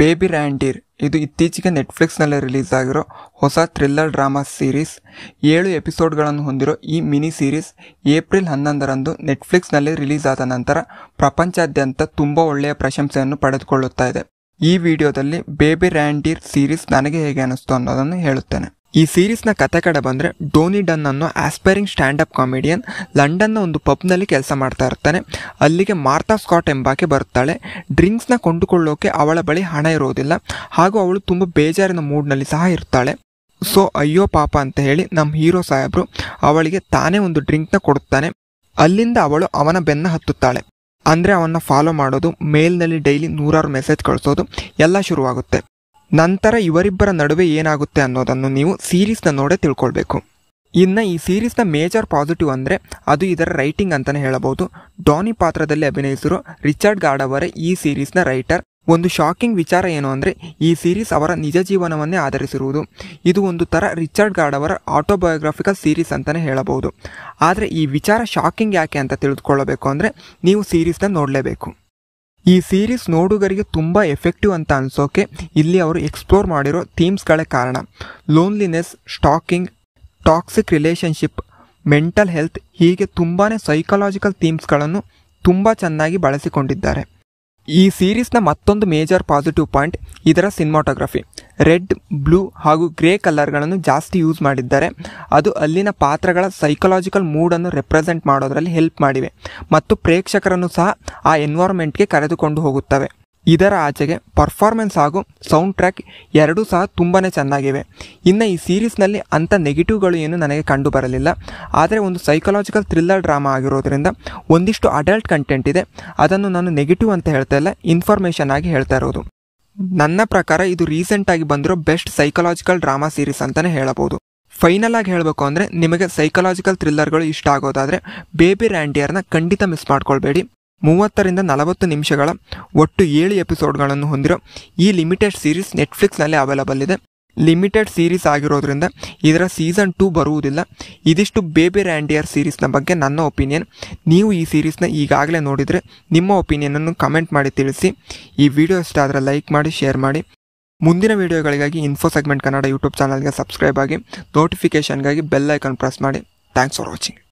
baby ರ್ಯಾಂಡೀರ್ ಇದು ಇತ್ತೀಚೆಗೆ ನೆಟ್ಫ್ಲಿಕ್ಸ್ನಲ್ಲಿ release ಆಗಿರೋ ಹೊಸ ಥ್ರಿಲ್ಲರ್ ಡ್ರಾಮಾ ಸೀರೀಸ್ ಏಳು ಎಪಿಸೋಡ್ಗಳನ್ನು ಹೊಂದಿರೋ ಈ ಮಿನಿ ಸೀರೀಸ್ ಏಪ್ರಿಲ್ ಹನ್ನೊಂದರಂದು ನೆಟ್ಫ್ಲಿಕ್ಸ್ನಲ್ಲಿ ರಿಲೀಸ್ ಆದ ನಂತರ ಪ್ರಪಂಚಾದ್ಯಂತ ತುಂಬ ಒಳ್ಳೆಯ ಪ್ರಶಂಸೆಯನ್ನು ಪಡೆದುಕೊಳ್ಳುತ್ತಾ ಇದೆ ಈ ವಿಡಿಯೋದಲ್ಲಿ ಬೇಬಿ ರ್ಯಾಂಡೀರ್ ಸೀರೀಸ್ ನನಗೆ ಹೇಗೆ ಅನ್ನಿಸ್ತು ಅನ್ನೋದನ್ನು ಹೇಳುತ್ತೇನೆ ಈ ಸೀರೀಸ್ನ ಕತೆ ಕಡೆ ಬಂದರೆ ಡೋನಿ ಡನ್ ಅನ್ನೋ ಆಸ್ಪೈರಿಂಗ್ ಸ್ಟ್ಯಾಂಡಪ್ ಕಾಮಿಡಿಯನ್ ಲಂಡನ್ನ ಒಂದು ಪಬ್ನಲ್ಲಿ ಕೆಲಸ ಮಾಡ್ತಾ ಇರ್ತಾನೆ ಅಲ್ಲಿಗೆ ಮಾರ್ತಾ ಸ್ಕಾಟ್ ಎಂಬಾಕೆ ಬರ್ತಾಳೆ ಡ್ರಿಂಕ್ಸ್ನ ಕೊಂಡುಕೊಳ್ಳೋಕೆ ಅವಳ ಬಳಿ ಹಣ ಇರೋದಿಲ್ಲ ಹಾಗೂ ಅವಳು ತುಂಬ ಬೇಜಾರಿನ ಮೂಡ್ನಲ್ಲಿ ಸಹ ಇರ್ತಾಳೆ ಸೊ ಅಯ್ಯೋ ಪಾಪ ಅಂತ ಹೇಳಿ ನಮ್ಮ ಹೀರೋ ಸಾಹೇಬರು ಅವಳಿಗೆ ತಾನೇ ಒಂದು ಡ್ರಿಂಕ್ನ ಕೊಡುತ್ತಾನೆ ಅಲ್ಲಿಂದ ಅವಳು ಅವನ ಬೆನ್ನ ಹತ್ತುತ್ತಾಳೆ ಅಂದರೆ ಅವನ್ನ ಫಾಲೋ ಮಾಡೋದು ಮೇಲ್ನಲ್ಲಿ ಡೈಲಿ ನೂರಾರು ಮೆಸೇಜ್ ಕಳಿಸೋದು ಎಲ್ಲ ಶುರುವಾಗುತ್ತೆ ನಂತರ ಇವರಿಬ್ಬರ ನಡುವೆ ಏನಾಗುತ್ತೆ ಅನ್ನೋದನ್ನು ನೀವು ಸೀರೀಸ್ನ ನೋಡೇ ತಿಳ್ಕೊಳ್ಬೇಕು ಇನ್ನು ಈ ಸೀರೀಸ್ನ ಮೇಜರ್ ಪಾಸಿಟಿವ್ ಅಂದರೆ ಅದು ಇದರ ರೈಟಿಂಗ್ ಅಂತಲೇ ಹೇಳಬಹುದು ಡಾನಿ ಪಾತ್ರದಲ್ಲಿ ಅಭಿನಯಿಸಿರೋ ರಿಚರ್ಡ್ ಗಾರ್ಡ್ ಅವರೇ ಈ ಸೀರೀಸ್ನ ರೈಟರ್ ಒಂದು ಶಾಕಿಂಗ್ ವಿಚಾರ ಏನು ಅಂದರೆ ಈ ಸೀರೀಸ್ ಅವರ ನಿಜ ಜೀವನವನ್ನೇ ಆಧರಿಸಿರುವುದು ಇದು ಒಂದು ಥರ ರಿಚರ್ಡ್ ಗಾರ್ಡ್ ಅವರ ಆಟೋಬಯೋಗ್ರಾಫಿಕಲ್ ಸೀರೀಸ್ ಅಂತಲೇ ಹೇಳಬಹುದು ಆದರೆ ಈ ವಿಚಾರ ಶಾಕಿಂಗ್ ಯಾಕೆ ಅಂತ ತಿಳಿದುಕೊಳ್ಳಬೇಕು ಅಂದರೆ ನೀವು ಸೀರೀಸ್ನ ನೋಡಲೇಬೇಕು ಈ ಸೀರೀಸ್ ನೋಡುಗರಿಗೆ ತುಂಬ ಎಫೆಕ್ಟಿವ್ ಅಂತ ಅನಿಸೋಕೆ ಇಲ್ಲಿ ಅವರು ಎಕ್ಸ್ಪ್ಲೋರ್ ಮಾಡಿರೋ ಥೀಮ್ಸ್ಗಳೇ ಕಾರಣ loneliness stalking toxic relationship mental health ಹೀಗೆ ತುಂಬಾ ಸೈಕಲಾಜಿಕಲ್ ಥೀಮ್ಸ್ಗಳನ್ನು ತುಂಬ ಚೆನ್ನಾಗಿ ಬಳಸಿಕೊಂಡಿದ್ದಾರೆ ಈ ಸೀರೀಸ್ನ ಮತ್ತೊಂದು ಮೇಜರ್ ಪಾಸಿಟಿವ್ ಪಾಯಿಂಟ್ ಇದರ ಸಿನಿಮಾಟೋಗ್ರಫಿ ರೆಡ್ ಬ್ಲೂ ಹಾಗೂ ಗ್ರೇ ಕಲರ್ಗಳನ್ನು ಜಾಸ್ತಿ ಯೂಸ್ ಮಾಡಿದ್ದಾರೆ ಅದು ಅಲ್ಲಿನ ಪಾತ್ರಗಳ ಸೈಕಲಾಜಿಕಲ್ ಮೂಡನ್ನು ರೆಪ್ರೆಸೆಂಟ್ ಮಾಡೋದರಲ್ಲಿ ಹೆಲ್ಪ್ ಮಾಡಿವೆ ಮತ್ತು ಪ್ರೇಕ್ಷಕರನ್ನು ಸಹ ಆ ಎನ್ವಾರ್ಮೆಂಟ್ಗೆ ಕರೆದುಕೊಂಡು ಹೋಗುತ್ತವೆ ಇದರ ಆಚೆಗೆ ಪರ್ಫಾರ್ಮೆನ್ಸ್ ಹಾಗೂ ಸೌಂಡ್ ಟ್ರ್ಯಾಕ್ ಎರಡೂ ಸಹ ತುಂಬಾ ಚೆನ್ನಾಗಿವೆ ಇನ್ನು ಈ ಸೀರೀಸ್ನಲ್ಲಿ ಅಂಥ ನೆಗೆಟಿವ್ಗಳು ಏನು ನನಗೆ ಕಂಡು ಬರಲಿಲ್ಲ ಆದರೆ ಒಂದು ಸೈಕಲಾಜಿಕಲ್ ಥ್ರಿಲ್ಲರ್ ಡ್ರಾಮಾ ಆಗಿರೋದ್ರಿಂದ ಒಂದಿಷ್ಟು ಅಡಲ್ಟ್ ಕಂಟೆಂಟ್ ಇದೆ ಅದನ್ನು ನಾನು ನೆಗೆಟಿವ್ ಅಂತ ಹೇಳ್ತಾ ಇಲ್ಲ ಇನ್ಫಾರ್ಮೇಷನ್ ಆಗಿ ಹೇಳ್ತಾ ಇರೋದು ನನ್ನ ಪ್ರಕಾರ ಇದು ರೀಸೆಂಟಾಗಿ ಬಂದಿರೋ ಬೆಸ್ಟ್ ಸೈಕಲಾಜಿಕಲ್ ಡ್ರಾಮಾ ಸೀರೀಸ್ ಅಂತಲೇ ಹೇಳಬಹುದು ಫೈನಲ್ ಆಗಿ ಹೇಳಬೇಕು ಅಂದರೆ ನಿಮಗೆ ಸೈಕಲಾಜಿಕಲ್ ಥ್ರಿಲ್ಲರ್ಗಳು ಇಷ್ಟ ಆಗೋದಾದರೆ ಬೇಬಿ ರ್ಯಾಂಡಿಯರ್ನ ಖಂಡಿತ ಮಿಸ್ ಮಾಡ್ಕೊಳ್ಬೇಡಿ ಮೂವತ್ತರಿಂದ ನಲವತ್ತು ನಿಮಿಷಗಳ ಒಟ್ಟು ಏಳು ಎಪಿಸೋಡ್ಗಳನ್ನು ಹೊಂದಿರೋ ಈ ಲಿಮಿಟೆಡ್ ಸೀರೀಸ್ ನೆಟ್ಫ್ಲಿಕ್ಸ್ನಲ್ಲಿ ಅವೈಲಬಲ್ ಇದೆ ಲಿಮಿಟೆಡ್ ಸೀರೀಸ್ ಆಗಿರೋದ್ರಿಂದ ಇದರ ಸೀಸನ್ ಟೂ ಬರುವುದಿಲ್ಲ ಇದಿಷ್ಟು ಬೇಬಿ ರ್ಯಾಂಡಿಯರ್ ಸೀರೀಸ್ನ ಬಗ್ಗೆ ನನ್ನ ಒಪಿನಿಯನ್ ನೀವು ಈ ಸೀರೀಸ್ನ ಈಗಾಗಲೇ ನೋಡಿದರೆ ನಿಮ್ಮ ಒಪಿನಿಯನನ್ನು ಕಮೆಂಟ್ ಮಾಡಿ ತಿಳಿಸಿ ಈ ವಿಡಿಯೋ ಇಷ್ಟ ಆದರೆ ಲೈಕ್ ಮಾಡಿ ಶೇರ್ ಮಾಡಿ ಮುಂದಿನ ವಿಡಿಯೋಗಳಿಗಾಗಿ ಇನ್ಫೋ ಸೆಗ್ಮೆಂಟ್ ಕನ್ನಡ ಯೂಟ್ಯೂಬ್ ಚಾನಲ್ಗೆ ಸಬ್ಸ್ಕ್ರೈಬ್ ಆಗಿ ನೋಟಿಫಿಕೇಷನ್ಗಾಗಿ ಬೆಲ್ ಐಕನ್ ಪ್ರೆಸ್ ಮಾಡಿ ಥ್ಯಾಂಕ್ಸ್ ಫಾರ್ ವಾಚಿಂಗ್